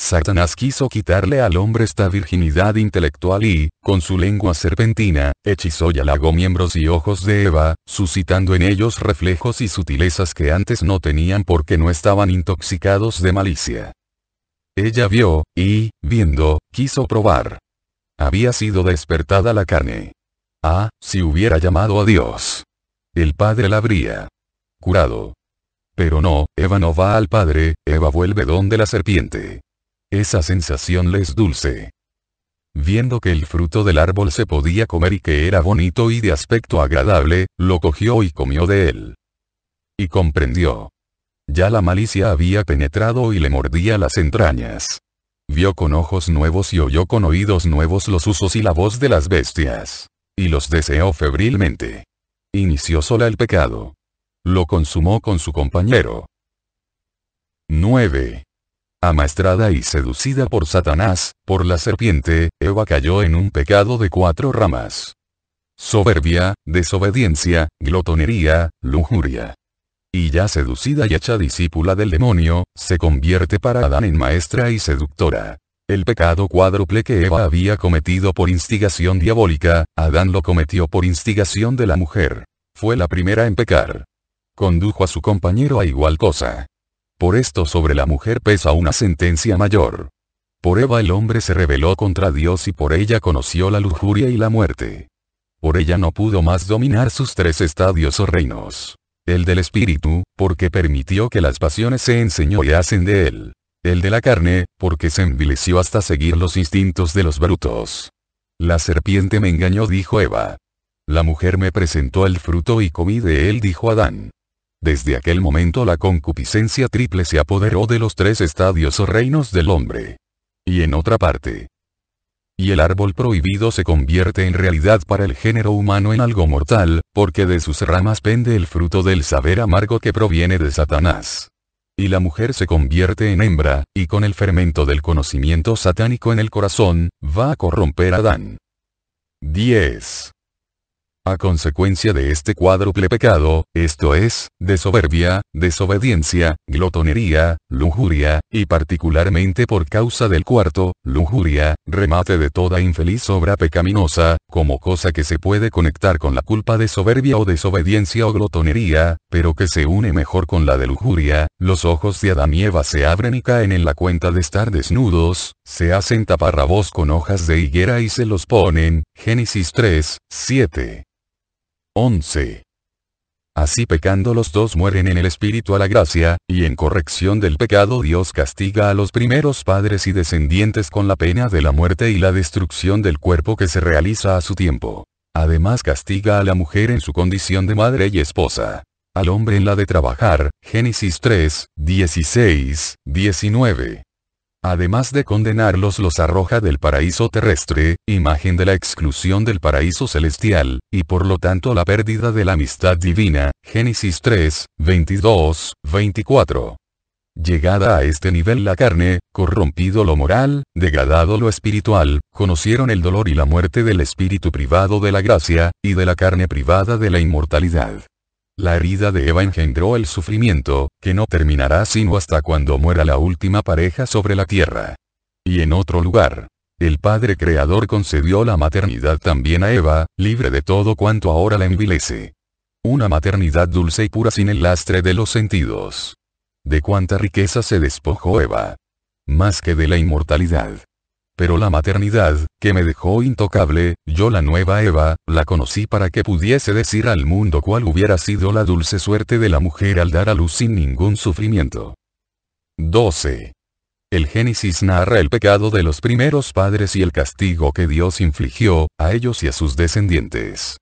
Satanás quiso quitarle al hombre esta virginidad intelectual y, con su lengua serpentina, hechizó y halagó miembros y ojos de Eva, suscitando en ellos reflejos y sutilezas que antes no tenían porque no estaban intoxicados de malicia. Ella vio, y, viendo, quiso probar. Había sido despertada la carne. Ah, si hubiera llamado a Dios. El Padre la habría curado. Pero no, Eva no va al Padre, Eva vuelve donde la serpiente. Esa sensación les dulce. Viendo que el fruto del árbol se podía comer y que era bonito y de aspecto agradable, lo cogió y comió de él. Y comprendió. Ya la malicia había penetrado y le mordía las entrañas. Vio con ojos nuevos y oyó con oídos nuevos los usos y la voz de las bestias. Y los deseó febrilmente. Inició sola el pecado. Lo consumó con su compañero. 9. Amastrada y seducida por Satanás, por la serpiente, Eva cayó en un pecado de cuatro ramas. Soberbia, desobediencia, glotonería, lujuria y ya seducida y hecha discípula del demonio, se convierte para Adán en maestra y seductora. El pecado cuádruple que Eva había cometido por instigación diabólica, Adán lo cometió por instigación de la mujer. Fue la primera en pecar. Condujo a su compañero a igual cosa. Por esto sobre la mujer pesa una sentencia mayor. Por Eva el hombre se rebeló contra Dios y por ella conoció la lujuria y la muerte. Por ella no pudo más dominar sus tres estadios o reinos. El del espíritu, porque permitió que las pasiones se enseñoreasen de él. El de la carne, porque se envileció hasta seguir los instintos de los brutos. La serpiente me engañó, dijo Eva. La mujer me presentó el fruto y comí de él, dijo Adán. Desde aquel momento la concupiscencia triple se apoderó de los tres estadios o reinos del hombre. Y en otra parte, y el árbol prohibido se convierte en realidad para el género humano en algo mortal, porque de sus ramas pende el fruto del saber amargo que proviene de Satanás. Y la mujer se convierte en hembra, y con el fermento del conocimiento satánico en el corazón, va a corromper a Adán. 10. A consecuencia de este cuádruple pecado, esto es, de soberbia, desobediencia, glotonería, lujuria, y particularmente por causa del cuarto, lujuria, remate de toda infeliz obra pecaminosa, como cosa que se puede conectar con la culpa de soberbia o desobediencia o glotonería, pero que se une mejor con la de lujuria, los ojos de Adán y Eva se abren y caen en la cuenta de estar desnudos, se hacen taparrabos con hojas de higuera y se los ponen, Génesis 3, 7. 11. Así pecando los dos mueren en el espíritu a la gracia, y en corrección del pecado Dios castiga a los primeros padres y descendientes con la pena de la muerte y la destrucción del cuerpo que se realiza a su tiempo. Además castiga a la mujer en su condición de madre y esposa. Al hombre en la de trabajar, Génesis 3, 16, 19 además de condenarlos los arroja del paraíso terrestre, imagen de la exclusión del paraíso celestial, y por lo tanto la pérdida de la amistad divina, Génesis 3, 22, 24. Llegada a este nivel la carne, corrompido lo moral, degradado lo espiritual, conocieron el dolor y la muerte del espíritu privado de la gracia, y de la carne privada de la inmortalidad. La herida de Eva engendró el sufrimiento, que no terminará sino hasta cuando muera la última pareja sobre la tierra. Y en otro lugar, el Padre Creador concedió la maternidad también a Eva, libre de todo cuanto ahora la envilece. Una maternidad dulce y pura sin el lastre de los sentidos. De cuánta riqueza se despojó Eva. Más que de la inmortalidad. Pero la maternidad, que me dejó intocable, yo la nueva Eva, la conocí para que pudiese decir al mundo cuál hubiera sido la dulce suerte de la mujer al dar a luz sin ningún sufrimiento. 12. El Génesis narra el pecado de los primeros padres y el castigo que Dios infligió, a ellos y a sus descendientes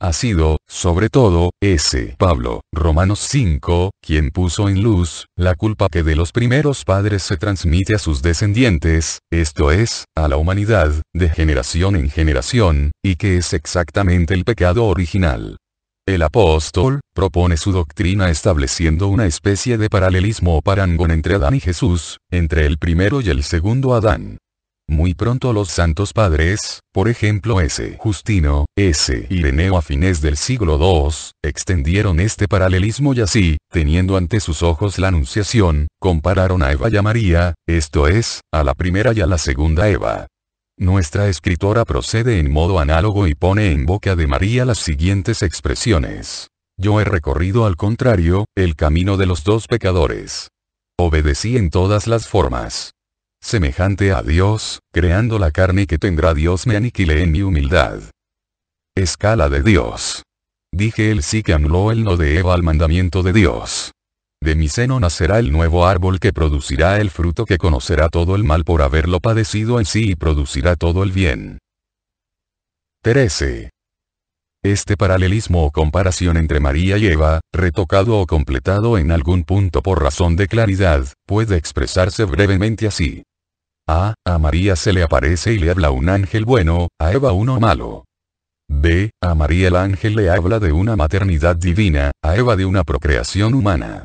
ha sido, sobre todo, ese Pablo, Romanos 5, quien puso en luz, la culpa que de los primeros padres se transmite a sus descendientes, esto es, a la humanidad, de generación en generación, y que es exactamente el pecado original. El apóstol, propone su doctrina estableciendo una especie de paralelismo o parangón entre Adán y Jesús, entre el primero y el segundo Adán. Muy pronto los santos padres, por ejemplo S. Justino, S. Ireneo a fines del siglo II, extendieron este paralelismo y así, teniendo ante sus ojos la Anunciación, compararon a Eva y a María, esto es, a la primera y a la segunda Eva. Nuestra escritora procede en modo análogo y pone en boca de María las siguientes expresiones. Yo he recorrido al contrario, el camino de los dos pecadores. Obedecí en todas las formas semejante a Dios, creando la carne que tendrá Dios me aniquilé en mi humildad. Escala de Dios. Dije el sí que anuló el no de Eva al mandamiento de Dios. De mi seno nacerá el nuevo árbol que producirá el fruto que conocerá todo el mal por haberlo padecido en sí y producirá todo el bien. 13. Este paralelismo o comparación entre María y Eva, retocado o completado en algún punto por razón de claridad, puede expresarse brevemente así. A. A María se le aparece y le habla un ángel bueno, a Eva uno malo. B. A María el ángel le habla de una maternidad divina, a Eva de una procreación humana.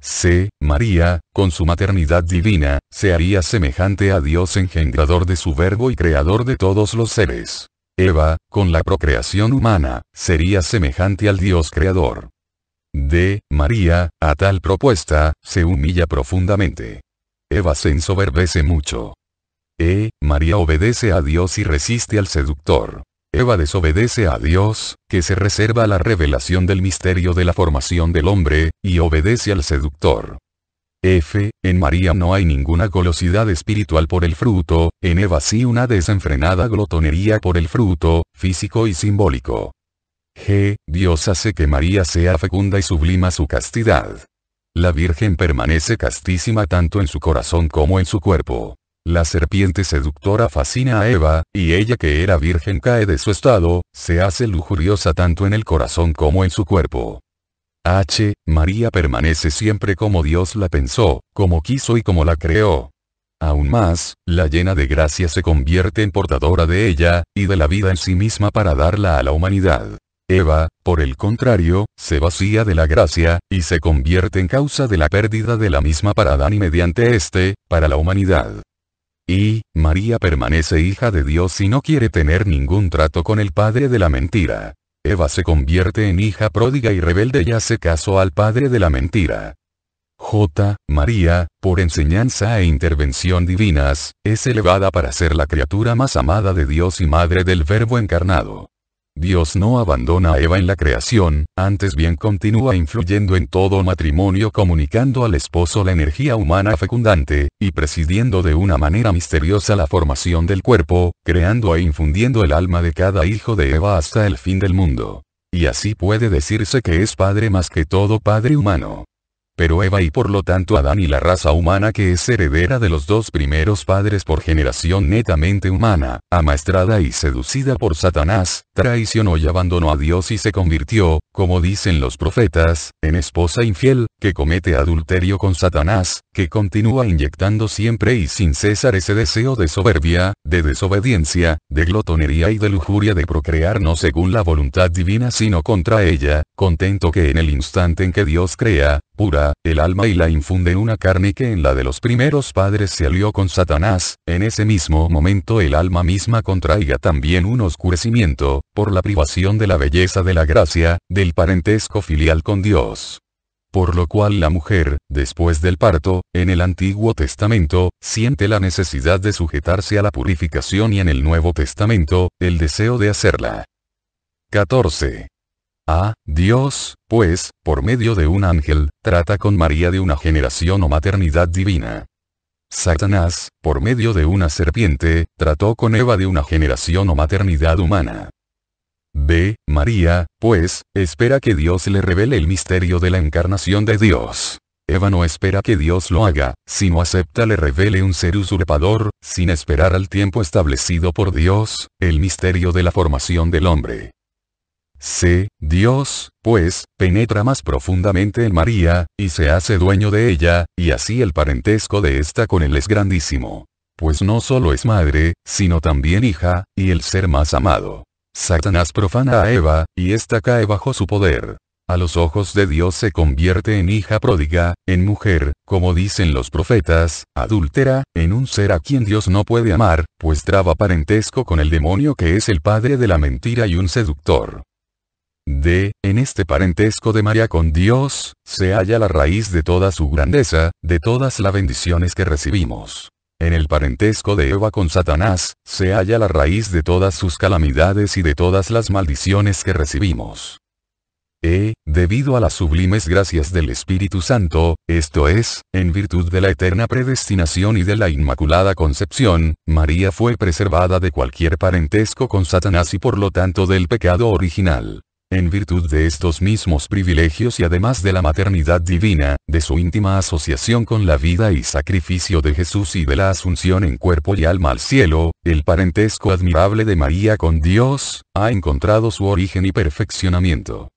C. María, con su maternidad divina, se haría semejante a Dios engendrador de su verbo y creador de todos los seres. Eva, con la procreación humana, sería semejante al Dios creador. D. María, a tal propuesta, se humilla profundamente. Eva se ensoberbece mucho. E. María obedece a Dios y resiste al seductor. Eva desobedece a Dios, que se reserva la revelación del misterio de la formación del hombre, y obedece al seductor. F. En María no hay ninguna golosidad espiritual por el fruto, en Eva sí una desenfrenada glotonería por el fruto, físico y simbólico. G. Dios hace que María sea fecunda y sublima su castidad. La Virgen permanece castísima tanto en su corazón como en su cuerpo. La serpiente seductora fascina a Eva, y ella que era virgen cae de su estado, se hace lujuriosa tanto en el corazón como en su cuerpo. H. María permanece siempre como Dios la pensó, como quiso y como la creó. Aún más, la llena de gracia se convierte en portadora de ella, y de la vida en sí misma para darla a la humanidad. Eva, por el contrario, se vacía de la gracia, y se convierte en causa de la pérdida de la misma para Adán y mediante éste, para la humanidad. Y, María permanece hija de Dios y no quiere tener ningún trato con el padre de la mentira. Eva se convierte en hija pródiga y rebelde y hace caso al padre de la mentira. J. María, por enseñanza e intervención divinas, es elevada para ser la criatura más amada de Dios y madre del Verbo encarnado. Dios no abandona a Eva en la creación, antes bien continúa influyendo en todo matrimonio comunicando al esposo la energía humana fecundante, y presidiendo de una manera misteriosa la formación del cuerpo, creando e infundiendo el alma de cada hijo de Eva hasta el fin del mundo. Y así puede decirse que es padre más que todo padre humano. Pero Eva y por lo tanto Adán y la raza humana que es heredera de los dos primeros padres por generación netamente humana, amaestrada y seducida por Satanás, traicionó y abandonó a Dios y se convirtió, como dicen los profetas, en esposa infiel, que comete adulterio con Satanás, que continúa inyectando siempre y sin cesar ese deseo de soberbia, de desobediencia, de glotonería y de lujuria de procrear no según la voluntad divina sino contra ella, contento que en el instante en que Dios crea, pura, el alma y la infunde en una carne que en la de los primeros padres se alió con Satanás, en ese mismo momento el alma misma contraiga también un oscurecimiento, por la privación de la belleza de la gracia, del parentesco filial con Dios por lo cual la mujer, después del parto, en el Antiguo Testamento, siente la necesidad de sujetarse a la purificación y en el Nuevo Testamento, el deseo de hacerla. 14. A. Ah, Dios, pues, por medio de un ángel, trata con María de una generación o maternidad divina. Satanás, por medio de una serpiente, trató con Eva de una generación o maternidad humana. B. María, pues, espera que Dios le revele el misterio de la encarnación de Dios. Eva no espera que Dios lo haga, sino acepta le revele un ser usurpador, sin esperar al tiempo establecido por Dios, el misterio de la formación del hombre. C. Dios, pues, penetra más profundamente en María, y se hace dueño de ella, y así el parentesco de ésta con él es grandísimo. Pues no solo es madre, sino también hija, y el ser más amado. Satanás profana a Eva, y esta cae bajo su poder. A los ojos de Dios se convierte en hija pródiga, en mujer, como dicen los profetas, adúltera, en un ser a quien Dios no puede amar, pues traba parentesco con el demonio que es el padre de la mentira y un seductor. D. En este parentesco de María con Dios, se halla la raíz de toda su grandeza, de todas las bendiciones que recibimos. En el parentesco de Eva con Satanás, se halla la raíz de todas sus calamidades y de todas las maldiciones que recibimos. E, debido a las sublimes gracias del Espíritu Santo, esto es, en virtud de la eterna predestinación y de la Inmaculada Concepción, María fue preservada de cualquier parentesco con Satanás y por lo tanto del pecado original. En virtud de estos mismos privilegios y además de la maternidad divina, de su íntima asociación con la vida y sacrificio de Jesús y de la asunción en cuerpo y alma al cielo, el parentesco admirable de María con Dios, ha encontrado su origen y perfeccionamiento.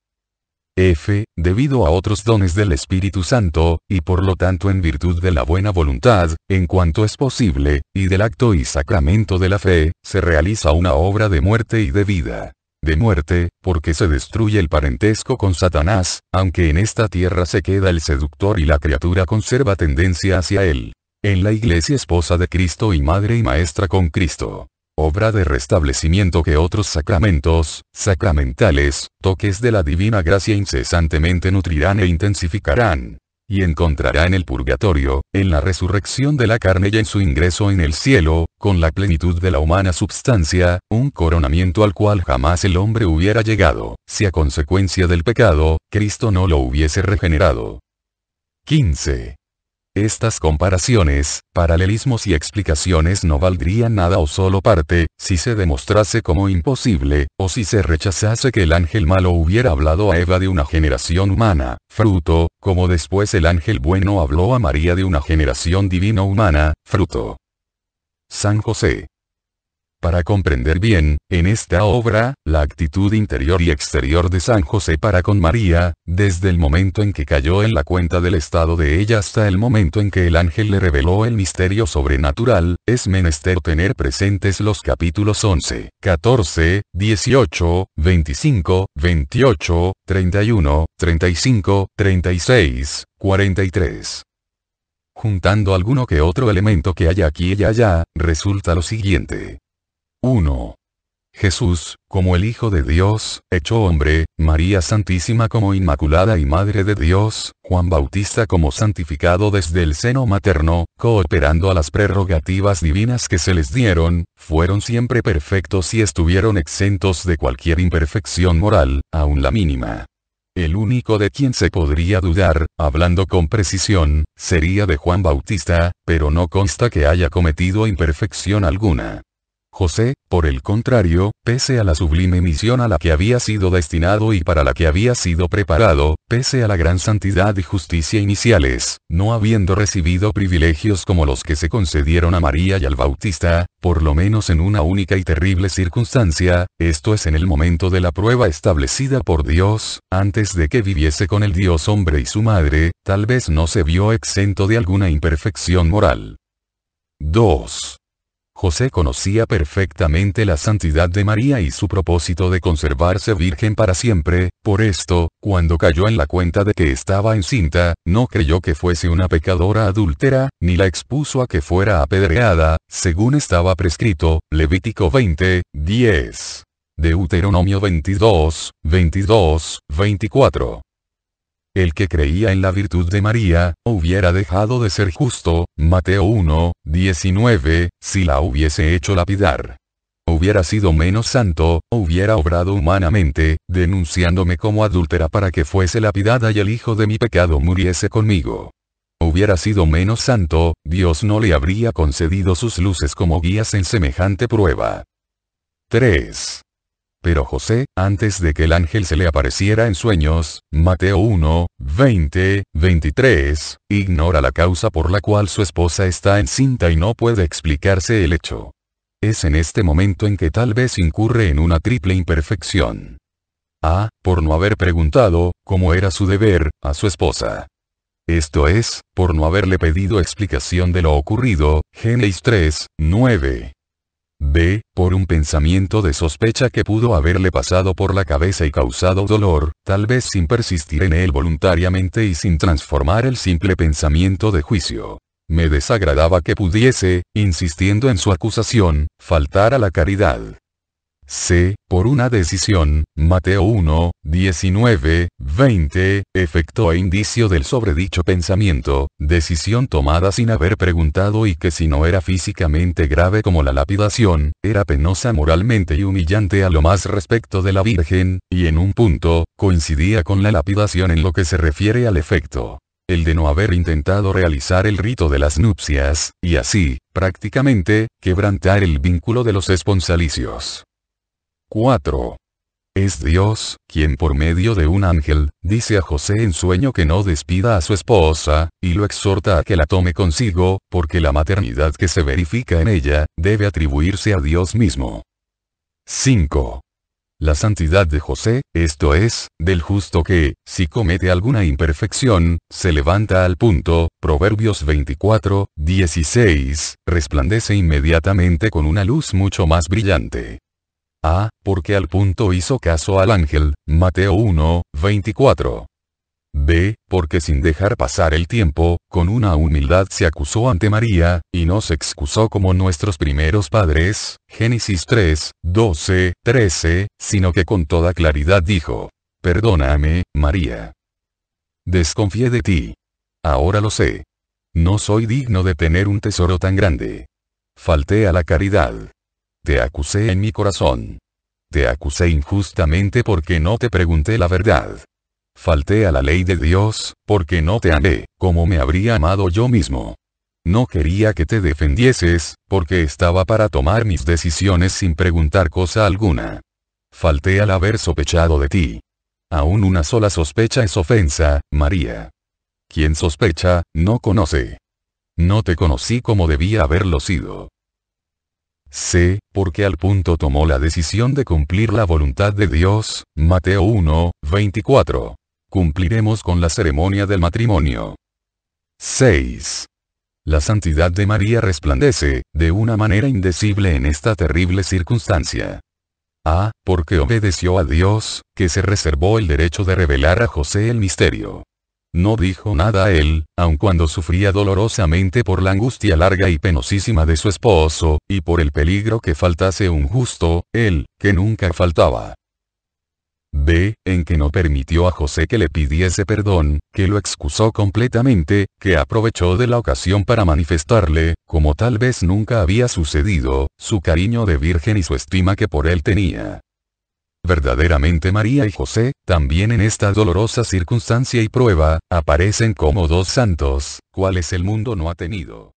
F. Debido a otros dones del Espíritu Santo, y por lo tanto en virtud de la buena voluntad, en cuanto es posible, y del acto y sacramento de la fe, se realiza una obra de muerte y de vida de muerte, porque se destruye el parentesco con Satanás, aunque en esta tierra se queda el seductor y la criatura conserva tendencia hacia él. En la iglesia esposa de Cristo y madre y maestra con Cristo. Obra de restablecimiento que otros sacramentos, sacramentales, toques de la divina gracia incesantemente nutrirán e intensificarán y encontrará en el purgatorio, en la resurrección de la carne y en su ingreso en el cielo, con la plenitud de la humana substancia, un coronamiento al cual jamás el hombre hubiera llegado, si a consecuencia del pecado, Cristo no lo hubiese regenerado. 15. Estas comparaciones, paralelismos y explicaciones no valdrían nada o solo parte, si se demostrase como imposible, o si se rechazase que el ángel malo hubiera hablado a Eva de una generación humana, fruto, como después el ángel bueno habló a María de una generación divino humana, fruto. San José. Para comprender bien, en esta obra, la actitud interior y exterior de San José para con María, desde el momento en que cayó en la cuenta del estado de ella hasta el momento en que el ángel le reveló el misterio sobrenatural, es menester tener presentes los capítulos 11, 14, 18, 25, 28, 31, 35, 36, 43 juntando alguno que otro elemento que haya aquí y allá, resulta lo siguiente. 1. Jesús, como el Hijo de Dios, hecho hombre, María Santísima como Inmaculada y Madre de Dios, Juan Bautista como santificado desde el seno materno, cooperando a las prerrogativas divinas que se les dieron, fueron siempre perfectos y estuvieron exentos de cualquier imperfección moral, aun la mínima. El único de quien se podría dudar, hablando con precisión, sería de Juan Bautista, pero no consta que haya cometido imperfección alguna. José, por el contrario, pese a la sublime misión a la que había sido destinado y para la que había sido preparado, pese a la gran santidad y justicia iniciales, no habiendo recibido privilegios como los que se concedieron a María y al Bautista, por lo menos en una única y terrible circunstancia, esto es en el momento de la prueba establecida por Dios, antes de que viviese con el Dios hombre y su madre, tal vez no se vio exento de alguna imperfección moral. 2. José conocía perfectamente la santidad de María y su propósito de conservarse virgen para siempre, por esto, cuando cayó en la cuenta de que estaba encinta, no creyó que fuese una pecadora adúltera, ni la expuso a que fuera apedreada, según estaba prescrito, Levítico 20, 10. Deuteronomio 22, 22, 24. El que creía en la virtud de María, hubiera dejado de ser justo, Mateo 1, 19, si la hubiese hecho lapidar. Hubiera sido menos santo, hubiera obrado humanamente, denunciándome como adúltera para que fuese lapidada y el hijo de mi pecado muriese conmigo hubiera sido menos santo, Dios no le habría concedido sus luces como guías en semejante prueba. 3. Pero José, antes de que el ángel se le apareciera en sueños, Mateo 1, 20, 23, ignora la causa por la cual su esposa está encinta y no puede explicarse el hecho. Es en este momento en que tal vez incurre en una triple imperfección. A. Por no haber preguntado, cómo era su deber, a su esposa. Esto es, por no haberle pedido explicación de lo ocurrido, Génesis 3, 9. B. Por un pensamiento de sospecha que pudo haberle pasado por la cabeza y causado dolor, tal vez sin persistir en él voluntariamente y sin transformar el simple pensamiento de juicio. Me desagradaba que pudiese, insistiendo en su acusación, faltar a la caridad. C. Por una decisión, Mateo 1, 19, 20, efecto e indicio del sobredicho pensamiento, decisión tomada sin haber preguntado y que si no era físicamente grave como la lapidación, era penosa moralmente y humillante a lo más respecto de la Virgen, y en un punto, coincidía con la lapidación en lo que se refiere al efecto el de no haber intentado realizar el rito de las nupcias, y así, prácticamente, quebrantar el vínculo de los esponsalicios. 4. Es Dios, quien por medio de un ángel, dice a José en sueño que no despida a su esposa, y lo exhorta a que la tome consigo, porque la maternidad que se verifica en ella, debe atribuirse a Dios mismo. 5. La santidad de José, esto es, del justo que, si comete alguna imperfección, se levanta al punto, Proverbios 24, 16, resplandece inmediatamente con una luz mucho más brillante. A. porque al punto hizo caso al ángel, Mateo 1, 24. B, porque sin dejar pasar el tiempo, con una humildad se acusó ante María, y no se excusó como nuestros primeros padres, Génesis 3, 12, 13, sino que con toda claridad dijo, Perdóname, María. Desconfié de ti. Ahora lo sé. No soy digno de tener un tesoro tan grande. Falté a la caridad. Te acusé en mi corazón. Te acusé injustamente porque no te pregunté la verdad. Falté a la ley de Dios, porque no te amé, como me habría amado yo mismo. No quería que te defendieses, porque estaba para tomar mis decisiones sin preguntar cosa alguna. Falté al haber sospechado de ti. Aún una sola sospecha es ofensa, María. Quien sospecha, no conoce. No te conocí como debía haberlo sido. C, porque al punto tomó la decisión de cumplir la voluntad de Dios, Mateo 1, 24. Cumpliremos con la ceremonia del matrimonio. 6. La santidad de María resplandece, de una manera indecible en esta terrible circunstancia. A, ah, porque obedeció a Dios, que se reservó el derecho de revelar a José el misterio. No dijo nada a él, aun cuando sufría dolorosamente por la angustia larga y penosísima de su esposo, y por el peligro que faltase un justo, él, que nunca faltaba. B. En que no permitió a José que le pidiese perdón, que lo excusó completamente, que aprovechó de la ocasión para manifestarle, como tal vez nunca había sucedido, su cariño de virgen y su estima que por él tenía verdaderamente María y José, también en esta dolorosa circunstancia y prueba, aparecen como dos santos, cuales el mundo no ha tenido.